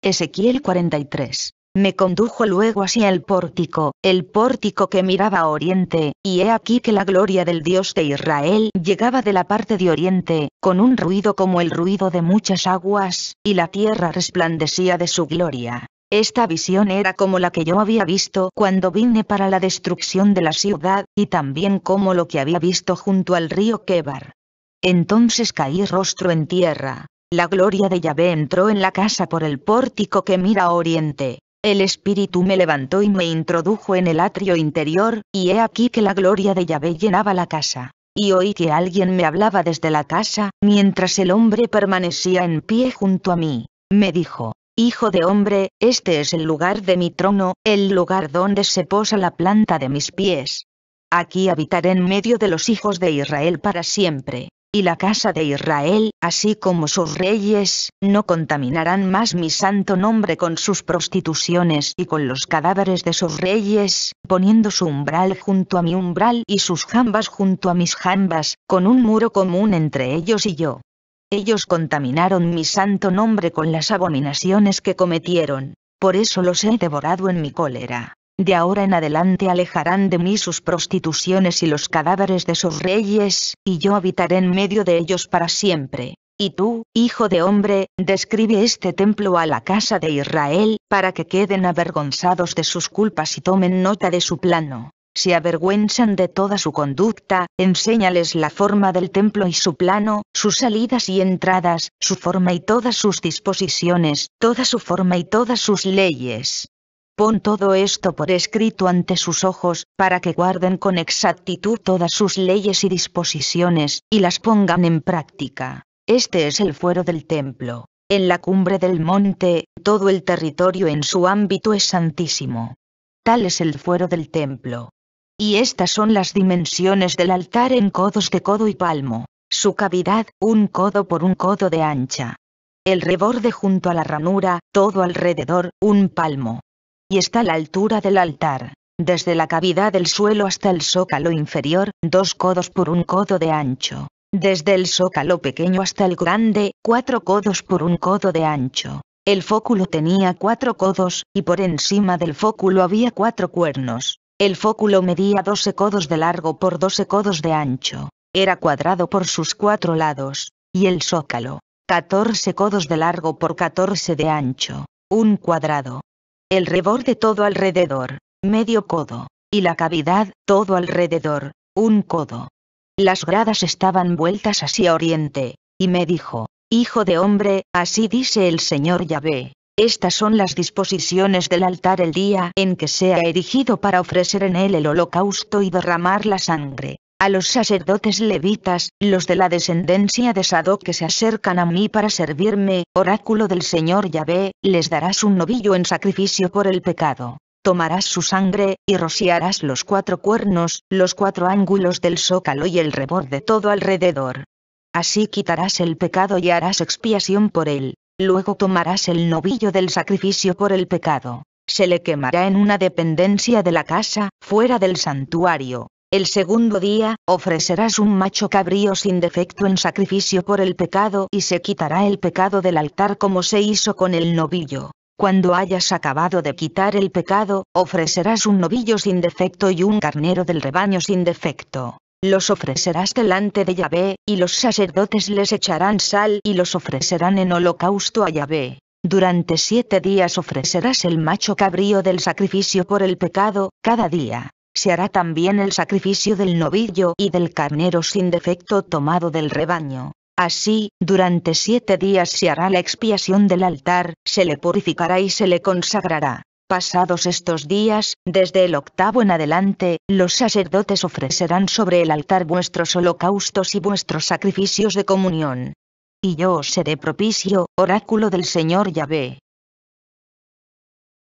Ezequiel 43. Me condujo luego hacia el pórtico, el pórtico que miraba a oriente, y he aquí que la gloria del Dios de Israel llegaba de la parte de oriente, con un ruido como el ruido de muchas aguas, y la tierra resplandecía de su gloria. Esta visión era como la que yo había visto cuando vine para la destrucción de la ciudad, y también como lo que había visto junto al río Kebar. Entonces caí rostro en tierra, la gloria de Yahvé entró en la casa por el pórtico que mira a oriente. El espíritu me levantó y me introdujo en el atrio interior, y he aquí que la gloria de Yahvé llenaba la casa. Y oí que alguien me hablaba desde la casa, mientras el hombre permanecía en pie junto a mí. Me dijo, Hijo de hombre, este es el lugar de mi trono, el lugar donde se posa la planta de mis pies. Aquí habitaré en medio de los hijos de Israel para siempre y la casa de Israel, así como sus reyes, no contaminarán más mi santo nombre con sus prostituciones y con los cadáveres de sus reyes, poniendo su umbral junto a mi umbral y sus jambas junto a mis jambas, con un muro común entre ellos y yo. Ellos contaminaron mi santo nombre con las abominaciones que cometieron, por eso los he devorado en mi cólera de ahora en adelante alejarán de mí sus prostituciones y los cadáveres de sus reyes, y yo habitaré en medio de ellos para siempre. Y tú, hijo de hombre, describe este templo a la casa de Israel, para que queden avergonzados de sus culpas y tomen nota de su plano. Si avergüenzan de toda su conducta, enséñales la forma del templo y su plano, sus salidas y entradas, su forma y todas sus disposiciones, toda su forma y todas sus leyes Pon todo esto por escrito ante sus ojos, para que guarden con exactitud todas sus leyes y disposiciones, y las pongan en práctica. Este es el fuero del templo. En la cumbre del monte, todo el territorio en su ámbito es santísimo. Tal es el fuero del templo. Y estas son las dimensiones del altar en codos de codo y palmo. Su cavidad, un codo por un codo de ancha. El reborde junto a la ranura, todo alrededor, un palmo y está la altura del altar, desde la cavidad del suelo hasta el zócalo inferior, dos codos por un codo de ancho. Desde el zócalo pequeño hasta el grande, cuatro codos por un codo de ancho. El fóculo tenía cuatro codos, y por encima del fóculo había cuatro cuernos. El fóculo medía doce codos de largo por doce codos de ancho. Era cuadrado por sus cuatro lados, y el zócalo, 14 codos de largo por 14 de ancho. Un cuadrado el reborde todo alrededor, medio codo, y la cavidad, todo alrededor, un codo. Las gradas estaban vueltas hacia oriente, y me dijo, Hijo de hombre, así dice el Señor Yahvé, estas son las disposiciones del altar el día en que sea erigido para ofrecer en él el holocausto y derramar la sangre a los sacerdotes levitas, los de la descendencia de Sadoc que se acercan a mí para servirme, oráculo del Señor Yahvé, les darás un novillo en sacrificio por el pecado. Tomarás su sangre, y rociarás los cuatro cuernos, los cuatro ángulos del zócalo y el reborde todo alrededor. Así quitarás el pecado y harás expiación por él. Luego tomarás el novillo del sacrificio por el pecado. Se le quemará en una dependencia de la casa, fuera del santuario, el segundo día, ofrecerás un macho cabrío sin defecto en sacrificio por el pecado y se quitará el pecado del altar como se hizo con el novillo. Cuando hayas acabado de quitar el pecado, ofrecerás un novillo sin defecto y un carnero del rebaño sin defecto. Los ofrecerás delante de Yahvé, y los sacerdotes les echarán sal y los ofrecerán en holocausto a Yahvé. Durante siete días ofrecerás el macho cabrío del sacrificio por el pecado, cada día se hará también el sacrificio del novillo y del carnero sin defecto tomado del rebaño. Así, durante siete días se hará la expiación del altar, se le purificará y se le consagrará. Pasados estos días, desde el octavo en adelante, los sacerdotes ofrecerán sobre el altar vuestros holocaustos y vuestros sacrificios de comunión. Y yo os seré propicio, oráculo del Señor Yahvé.